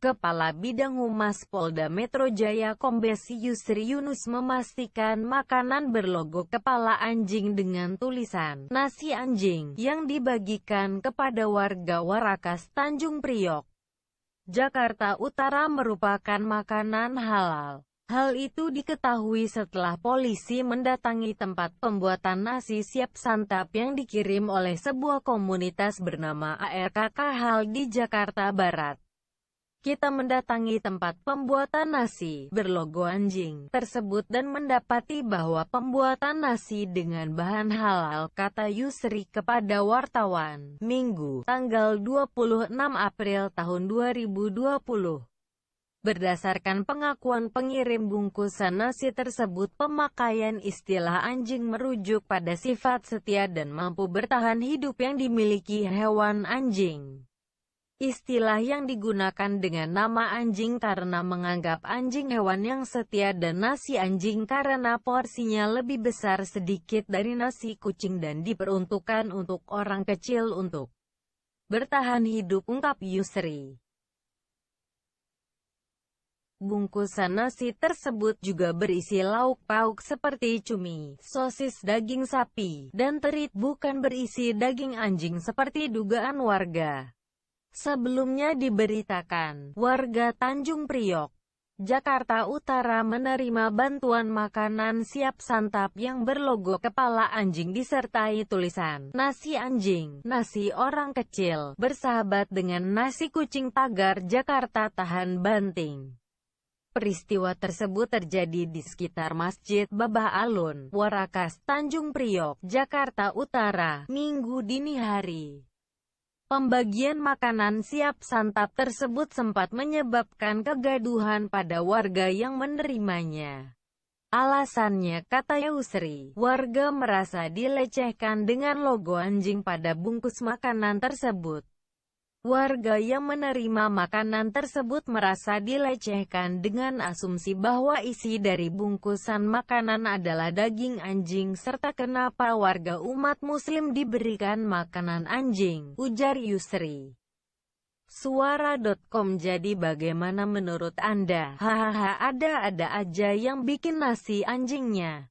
Kepala Bidang Humas Polda Metro Jaya Kombes Yusri Yunus memastikan makanan berlogo kepala anjing dengan tulisan nasi anjing yang dibagikan kepada warga Warakas Tanjung Priok, Jakarta Utara merupakan makanan halal. Hal itu diketahui setelah polisi mendatangi tempat pembuatan nasi siap santap yang dikirim oleh sebuah komunitas bernama ARKK Hal di Jakarta Barat. Kita mendatangi tempat pembuatan nasi berlogo anjing tersebut dan mendapati bahwa pembuatan nasi dengan bahan halal, kata Yusri kepada wartawan, Minggu, tanggal 26 April tahun 2020. Berdasarkan pengakuan pengirim bungkusan nasi tersebut pemakaian istilah anjing merujuk pada sifat setia dan mampu bertahan hidup yang dimiliki hewan anjing. Istilah yang digunakan dengan nama anjing karena menganggap anjing hewan yang setia dan nasi anjing karena porsinya lebih besar sedikit dari nasi kucing dan diperuntukkan untuk orang kecil untuk bertahan hidup ungkap Yusri. Bungkusan nasi tersebut juga berisi lauk pauk seperti cumi, sosis daging sapi, dan terit bukan berisi daging anjing seperti dugaan warga. Sebelumnya diberitakan, warga Tanjung Priok, Jakarta Utara menerima bantuan makanan siap santap yang berlogo kepala anjing disertai tulisan nasi anjing, nasi orang kecil, bersahabat dengan nasi kucing tagar Jakarta tahan banting. Peristiwa tersebut terjadi di sekitar Masjid Babah Alun, Warakas, Tanjung Priok, Jakarta Utara, Minggu dini hari. Pembagian makanan siap santap tersebut sempat menyebabkan kegaduhan pada warga yang menerimanya. Alasannya, kata Yusri, warga merasa dilecehkan dengan logo anjing pada bungkus makanan tersebut. Warga yang menerima makanan tersebut merasa dilecehkan dengan asumsi bahwa isi dari bungkusan makanan adalah daging anjing serta kenapa warga umat muslim diberikan makanan anjing, ujar Yusri. Suara.com Jadi bagaimana menurut Anda? Hahaha ada-ada aja yang bikin nasi anjingnya.